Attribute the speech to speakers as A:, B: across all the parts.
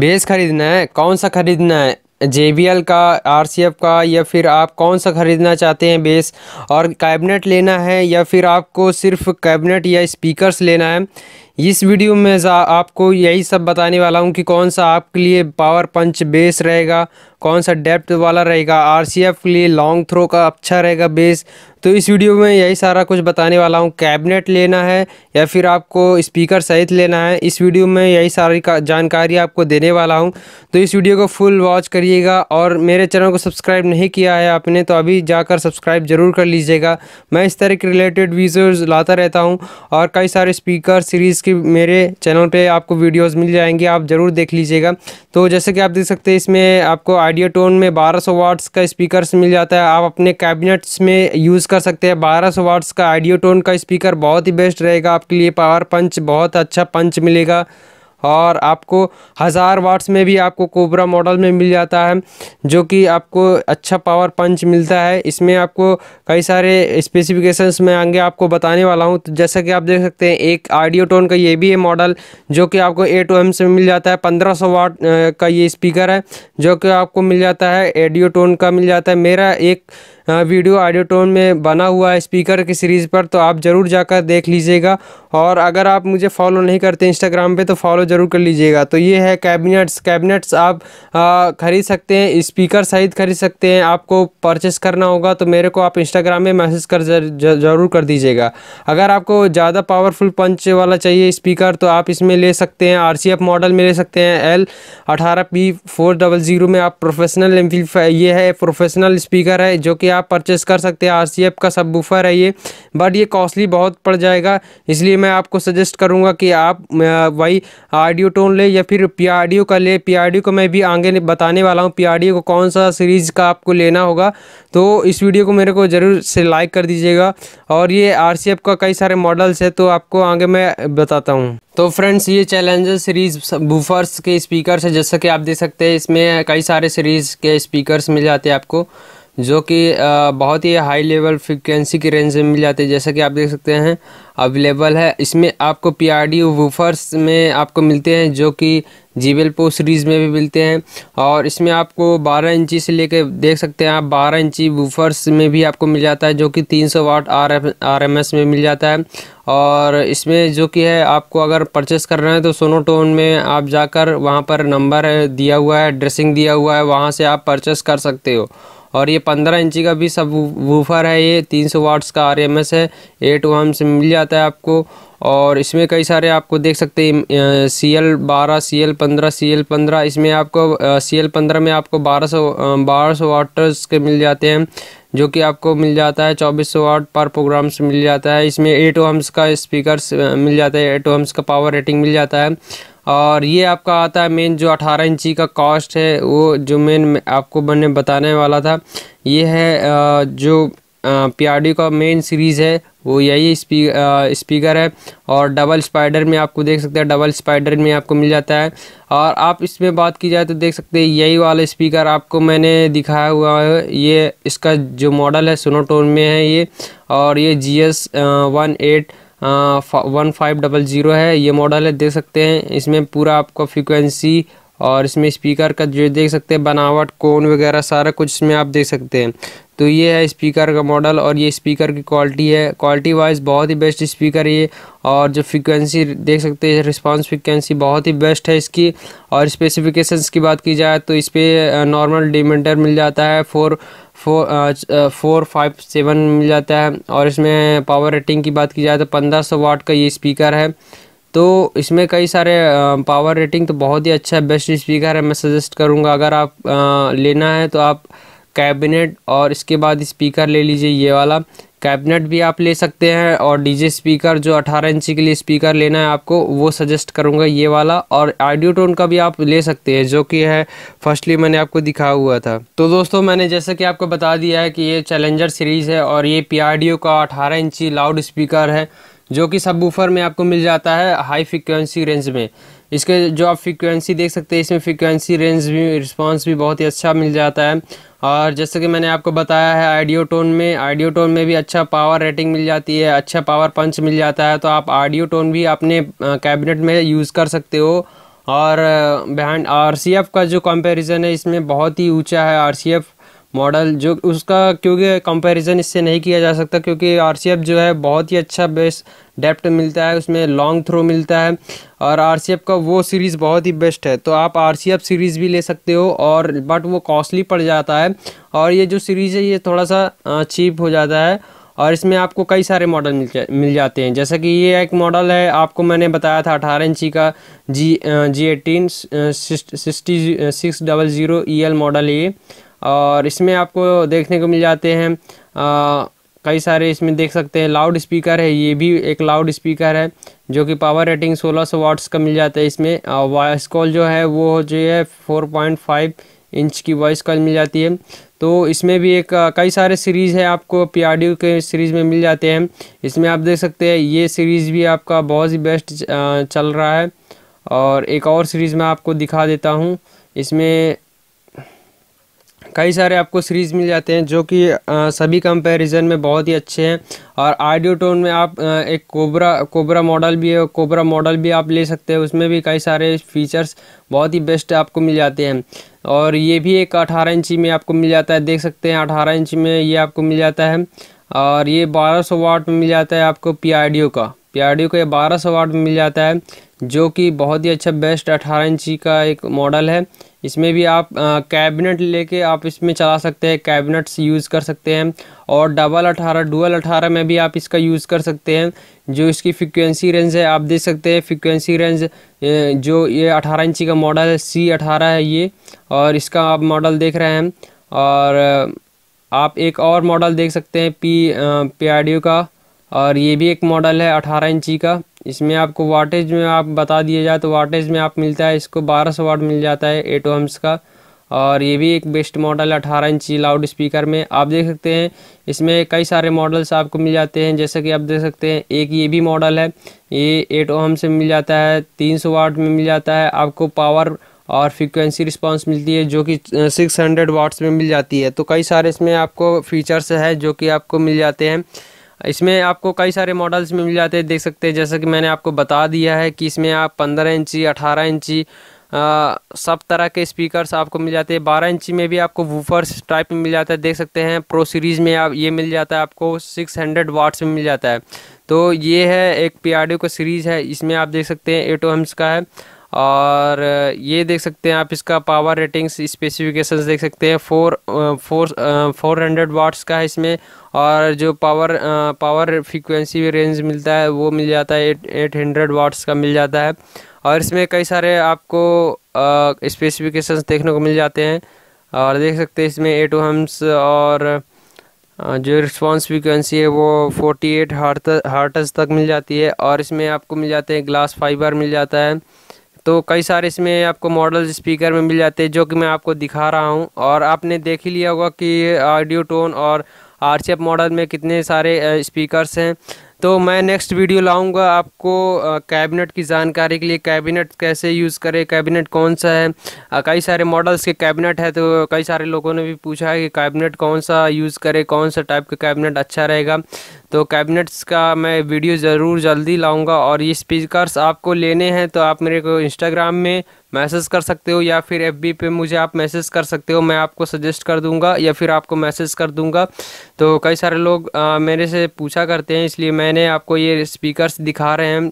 A: base खरीदना है कौन सा खरीदना है जे का आर का या फिर आप कौन सा ख़रीदना चाहते हैं बेस और कैबिनेट लेना है या फिर आपको सिर्फ कैबिनेट या स्पीकर्स लेना है इस वीडियो में आपको यही सब बताने वाला हूं कि कौन सा आपके लिए पावर पंच बेस रहेगा कौन सा डेप्थ वाला रहेगा आर के लिए लॉन्ग थ्रो का अच्छा रहेगा बेस तो इस वीडियो में यही सारा कुछ बताने वाला हूँ कैबिनेट लेना है या फिर आपको स्पीकर सहित लेना है इस वीडियो में यही सारी जानकारी आपको देने वाला हूँ तो इस वीडियो को फुल वॉच करिएगा और मेरे चैनल को सब्सक्राइब नहीं किया है आपने तो अभी जाकर सब्सक्राइब ज़रूर कर लीजिएगा मैं इस तरह के रिलेटेड वीडियोज़ लाता रहता हूँ और कई सारे स्पीकर सीरीज़ की मेरे चैनल पर आपको वीडियोज़ मिल जाएंगी आप ज़रूर देख लीजिएगा तो जैसे कि आप देख सकते हैं इसमें आपको आइडियो टोन में बारह सौ का स्पीकर मिल जाता है आप अपने कैबिनेट्स में यूज़ कर सकते हैं बारह सौ वाट्स का आइडियो टोन का स्पीकर बहुत ही बेस्ट रहेगा आपके लिए पावर पंच बहुत अच्छा पंच मिलेगा और आपको हज़ार वाट्स में भी आपको कोबरा मॉडल में मिल जाता है जो कि आपको अच्छा पावर पंच मिलता है इसमें आपको कई सारे स्पेसिफिकेशंस में आगे आपको बताने वाला हूँ तो जैसा कि आप देख सकते हैं एक आडियो टोन का ये भी है मॉडल जो कि आपको ए टू एम्स से मिल जाता है पंद्रह सौ वाट का ये स्पीकर है जो कि आपको मिल जाता है एडियो टोन का मिल जाता है मेरा एक वीडियो ऑडियो टोन में बना हुआ है स्पीकर की सीरीज़ पर तो आप ज़रूर जाकर देख लीजिएगा और अगर आप मुझे फॉलो नहीं करते इंस्टाग्राम पे तो फॉलो ज़रूर कर लीजिएगा तो ये है कैबिनेट्स कैबिनेट्स आप ख़रीद सकते हैं स्पीकर सहित खरीद सकते हैं आपको परचेस करना होगा तो मेरे को आप इंस्टाग्राम में मैसेज कर ज़रूर कर दीजिएगा अगर आपको ज़्यादा पावरफुल पंच वाला चाहिए स्पीकर तो आप इसमें ले सकते हैं आर मॉडल में ले सकते हैं एल अठारह पी फोर डबल ज़ीरो में आप प्रोफेशनल ये है प्रोफेशनल स्पीकर है जो कि आप परचेस कर सकते हैं आर का सब है ये बट ये कॉस्टली बहुत पड़ जाएगा इसलिए मैं आपको सजेस्ट करूँगा कि आप वही आडियो टोन ले या फिर पी का ले पी को मैं भी आगे बताने वाला हूँ पी को कौन सा सीरीज़ का आपको लेना होगा तो इस वीडियो को मेरे को ज़रूर से लाइक कर दीजिएगा और ये आर का कई सारे मॉडल्स है तो आपको आगे मैं बताता हूँ तो फ्रेंड्स ये चैलेंजर सीरीज़ बूफर्स के स्पीकर्स है जैसा कि आप देख सकते हैं इसमें कई सारे सीरीज़ के स्पीकर्स मिल जाते हैं आपको जो कि बहुत ही हाई लेवल फ्रिक्वेंसी की रेंज में मिल जाती है जैसा कि आप देख सकते हैं अवेलेबल है इसमें आपको पी आर डी वूफर्स में आपको मिलते हैं जो कि जीवेल पो सीरीज़ में भी मिलते हैं और इसमें आपको 12 इंची से लेकर देख सकते हैं आप 12 इंची वूफर्स में भी आपको मिल जाता है जो कि 300 watt R R M S में मिल जाता है और इसमें जो कि है आपको अगर परचेस करना है तो सोनोटोन में आप जाकर वहाँ पर नंबर दिया हुआ है ड्रेसिंग दिया हुआ है वहाँ से आप परचेस कर सकते हो और ये पंद्रह इंची का भी सब वूफर है ये तीन सौ वाट्स का आर एम एस है एट वाम से मिल जाता है आपको और इसमें कई सारे आपको देख सकते हैं सी एल बारह सी एल पंद्रह सी एल पंद्रह इसमें आपको सी एल पंद्रह में आपको बारह सौ बारह सौ वाटर्स के मिल जाते हैं जो कि आपको मिल जाता है चौबीस सौ वाट पर प्रोग्राम से मिल जाता है इसमें एट ओम्स का स्पीकर मिल जाता है एट ओम्स का पावर रेटिंग मिल जाता है और ये आपका आता है मेन जो 18 इंची का कॉस्ट है वो जो मेन आपको मैंने बताने वाला था ये है जो पी का मेन सीरीज़ है वो यही स्पीकर है और डबल स्पाइडर में आपको देख सकते हैं डबल स्पाइडर में आपको मिल जाता है और आप इसमें बात की जाए तो देख सकते हैं यही वाला स्पीकर आपको मैंने दिखाया हुआ है ये इसका जो मॉडल है सोनोटोन में है ये और ये G S one eight one five double zero है ये मॉडल है देख सकते हैं इसमें पूरा आपको फ्रिक्वेंसी और इसमें स्पीकर का जो देख सकते हैं बनावट कोन वगैरह सारा कुछ इसमें आप देख सकते हैं तो ये है स्पीकर का मॉडल और ये स्पीकर की क्वालिटी है क्वालिटी वाइज बहुत ही बेस्ट स्पीकर है ये और जो फ्रिक्वेंसी देख सकते हैं रिस्पांस फ्रिक्वेंसी बहुत ही बेस्ट है इसकी और स्पेसिफिकेशंस की बात की जाए तो इस पर नॉर्मल डिमेंटर मिल जाता है four four four five seven मिल जाता है और इसमें पावर रेटिंग की बात की जाए तो पंद्रह सौ वाट का ये स्पीकर है तो इसमें कई सारे पावर रेटिंग तो बहुत ही अच्छा बेस्ट स्पीकर है मैं सजेस्ट करूँगा अगर आप लेना है तो आप कैबिनेट और इसके बाद स्पीकर ले लीजिए ये वाला कैबिनेट भी आप ले सकते हैं और डीजे स्पीकर जो 18 इंची के लिए स्पीकर लेना है आपको वो सजेस्ट करूँगा ये वाला और ऑडियो टोन का भी आप ले सकते हैं जो कि है फर्स्टली मैंने आपको दिखा हुआ था तो दोस्तों मैंने जैसा कि आपको बता दिया है कि ये चैलेंजर सीरीज़ है और ये पी का अठारह इंची लाउड स्पीकर है जो कि सब में आपको मिल जाता है हाई फ्रिक्वेंसी रेंज में इसके जो आप फ्रिक्वेंसी देख सकते हैं इसमें फ्रिक्वेंसी रेंज भी रिस्पांस भी बहुत ही अच्छा मिल जाता है और जैसे कि मैंने आपको बताया है आडियो टोन में आडियो टोन में भी अच्छा पावर रेटिंग मिल जाती है अच्छा पावर पंच मिल जाता है तो आप आडियो टोन भी अपने कैबिनेट में यूज़ कर सकते हो और बिहान आर का जो कंपेरिज़न है इसमें बहुत ही ऊँचा है आर मॉडल जो उसका क्योंकि कंपैरिजन इससे नहीं किया जा सकता क्योंकि आर जो है बहुत ही अच्छा बेस्ट डेप्ट मिलता है उसमें लॉन्ग थ्रो मिलता है और आर का वो सीरीज़ बहुत ही बेस्ट है तो आप आर सीरीज़ भी ले सकते हो और बट वो कॉस्टली पड़ जाता है और ये जो सीरीज़ है ये थोड़ा सा चीप हो जाता है और इसमें आपको कई सारे मॉडल मिल जा, मिल जाते हैं जैसा कि ये एक मॉडल है आपको मैंने बताया था अठारह इंची का G G eighteen sixty six double zero E L model ये और इसमें आपको देखने को मिल जाते हैं कई सारे इसमें देख सकते हैं लाउड स्पीकर है ये भी एक लाउड स्पीकर है जो कि पावर रेटिंग 1600 वाट्स का मिल जाता है इसमें वॉइस कॉल जो है वो जो है 4.5 इंच की वॉइस कॉल मिल जाती है तो इसमें भी एक कई सारे सीरीज़ है आपको पी के सीरीज़ में मिल जाते हैं इसमें आप देख सकते हैं ये सीरीज़ भी आपका बहुत ही बेस्ट चल रहा है और एक और सीरीज़ मैं आपको दिखा देता हूँ इसमें कई सारे आपको सीरीज़ मिल जाते हैं जो कि सभी कंपैरिजन में बहुत ही अच्छे हैं और आडियो टोन में आप एक कोबरा कोबरा मॉडल भी है कोबरा मॉडल भी आप ले सकते हैं उसमें भी कई सारे फीचर्स बहुत ही बेस्ट आपको मिल जाते हैं और ये भी एक अठारह इंची में आपको मिल जाता है देख सकते हैं अठारह इंची में ये आपको मिल जाता है और ये बारह सौ वाट में मिल जाता है आपको पी का पी का ये बारह सौ वाट में मिल जाता है जो कि बहुत ही अच्छा बेस्ट अठारह इंची का एक मॉडल है इसमें भी आप कैबिनेट लेके आप इसमें चला सकते हैं कैबिनेट्स यूज़ कर सकते हैं और डबल अठारह डुअल अठारह में भी आप इसका यूज़ कर सकते हैं जो इसकी फ्रिक्वेंसी रेंज है आप देख सकते हैं फ्रिक्वेंसी रेंज जो ये अठारह इंची का मॉडल है सी अठारह है ये और इसका आप मॉडल देख रहे हैं और आप एक और मॉडल देख सकते हैं पी पी का और ये भी एक मॉडल है अठारह इंची का इसमें आपको वाटेज में आप बता दिया जाए तो वाटेज में आप मिलता है इसको 1200 वाट मिल जाता है एटो हम्स का और ये भी एक बेस्ट मॉडल है 18 इंची लाउड स्पीकर में आप देख सकते हैं इसमें कई सारे मॉडल्स आपको मिल जाते हैं जैसे कि आप देख सकते हैं एक ये भी मॉडल है ये एट ओम से मिल जाता है सौ वाट में मिल जाता है आपको पावर और फ्रीक्वेंसी रिस्पांस मिलती है जो कि 600 वाट्स में मिल जाती है तो कई सारे इसमें आपको फीचर्स हैं जो कि आपको मिल जाते हैं इसमें आपको कई सारे मॉडल्स में मिल जाते हैं देख सकते हैं जैसा कि मैंने आपको बता दिया है कि इसमें आप पंद्रह इंची अठारह इंची आ, सब तरह के स्पीकर्स आपको मिल जाते हैं बारह इंची में भी आपको वूफर्स टाइप में मिल जाता है देख सकते हैं प्रो सीरीज़ में आप ये मिल जाता है आपको सिक्स हंड्रेड वाट्स में मिल जाता है तो ये है एक पी का सीरीज़ है इसमें आप देख सकते हैं एटो हम्स का है और ये देख सकते हैं आप इसका पावर रेटिंग्स स्पेसिफिकेशंस देख सकते हैं four four four hundred watts का है इसमें और जो पावर पावर फ्रीक्वेंसी रेंज मिलता है वो मिल जाता है एट एट हंड्रेड वाट्स का मिल जाता है और इसमें कई सारे आपको स्पेसिफिकेशंस uh, देखने को मिल जाते हैं और देख सकते हैं इसमें एट हम्स और uh, जो रिस्पॉन्स फ्रीक्वेंसी है वो 48 एट हार्टस तक मिल जाती है और इसमें आपको मिल जाते हैं ग्लास फाइबर मिल जाता है तो कई सारे इसमें आपको मॉडल स्पीकर में मिल जाते हैं जो कि मैं आपको दिखा रहा हूँ और आपने देख ही लिया होगा कि ऑडियो टोन और आर मॉडल में कितने सारे स्पीकर्स हैं तो मैं नेक्स्ट वीडियो लाऊंगा आपको कैबिनेट की जानकारी के लिए कैबिनेट कैसे यूज़ करें कैबिनेट कौन सा है कई सारे मॉडल्स के कैबिनेट है तो कई सारे लोगों ने भी पूछा है कि कैबिनेट कौन सा यूज़ करें कौन सा टाइप का कैबिनेट अच्छा रहेगा तो कैबिनेट्स का मैं वीडियो ज़रूर जल्दी लाऊँगा और ये स्पीकर्स आपको लेने हैं तो आप मेरे को इंस्टाग्राम में मैसेज कर सकते हो या फिर एफ बी पे मुझे आप मैसेज कर सकते हो मैं आपको सजेस्ट कर दूंगा या फिर आपको मैसेज कर दूंगा तो कई सारे लोग आ, मेरे से पूछा करते हैं इसलिए मैंने आपको ये स्पीकर्स दिखा रहे हैं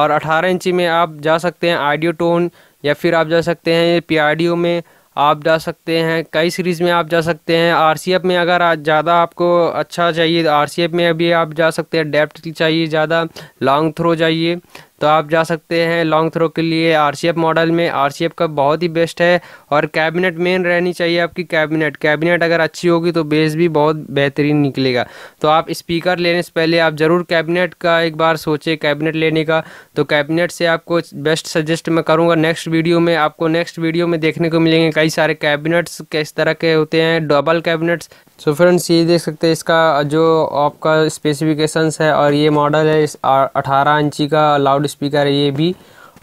A: और 18 इंची में आप जा सकते हैं आडियो टोन या फिर आप जा सकते हैं पी में आप जा सकते हैं कई सीरीज़ में आप जा सकते हैं आर में अगर ज़्यादा आपको अच्छा चाहिए तो आर में अभी आप जा सकते हैं डेप्थ चाहिए ज़्यादा लॉन्ग थ्रो चाहिए तो आप जा सकते हैं लॉन्ग थ्रो के लिए आर मॉडल में आर का बहुत ही बेस्ट है और कैबिनेट मेन रहनी चाहिए आपकी कैबिनेट कैबिनेट अगर अच्छी होगी तो बेस भी बहुत बेहतरीन निकलेगा तो आप स्पीकर लेने से पहले आप ज़रूर कैबिनेट का एक बार सोचें कैबिनेट लेने का तो कैबिनेट से आपको बेस्ट सजेस्ट मैं करूँगा नेक्स्ट वीडियो में आपको नेक्स्ट वीडियो में देखने को मिलेंगे कई सारे कैबिनेट्स किस तरह के होते हैं double cabinets so so friends ये देख सकते हैं इसका जो आपका स्पेसिफिकेशंस है और ये मॉडल है इस अठारह इंची का लाउड स्पीकर है ये भी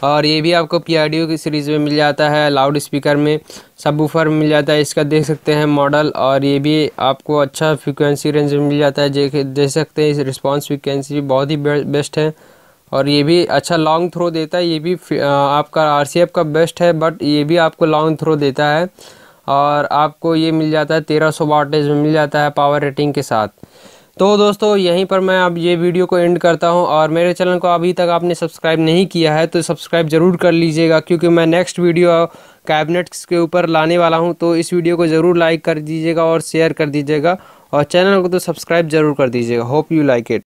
A: और ये भी आपको पी की सीरीज़ में मिल जाता है लाउड स्पीकर में सब मिल जाता है इसका देख सकते हैं मॉडल और ये भी आपको अच्छा फ्रिक्वेंसी रेंज में मिल जाता है देख सकते हैं इस रिस्पॉन्स फ्रिक्वेंसी बहुत ही बेस्ट है और ये भी अच्छा लॉन्ग थ्रो देता है ये भी आपका आर का बेस्ट है बट ये भी आपको लॉन्ग थ्रो देता है और आपको ये मिल जाता है तेरह सौ वाटेज में मिल जाता है पावर रेटिंग के साथ तो दोस्तों यहीं पर मैं अब ये वीडियो को एंड करता हूं और मेरे चैनल को अभी तक आपने सब्सक्राइब नहीं किया है तो सब्सक्राइब ज़रूर कर लीजिएगा क्योंकि मैं नेक्स्ट वीडियो कैबिनेट्स के ऊपर लाने वाला हूं तो इस वीडियो को ज़रूर लाइक कर दीजिएगा और शेयर कर दीजिएगा और चैनल को तो सब्सक्राइब ज़रूर कर दीजिएगा होप यू लाइक इट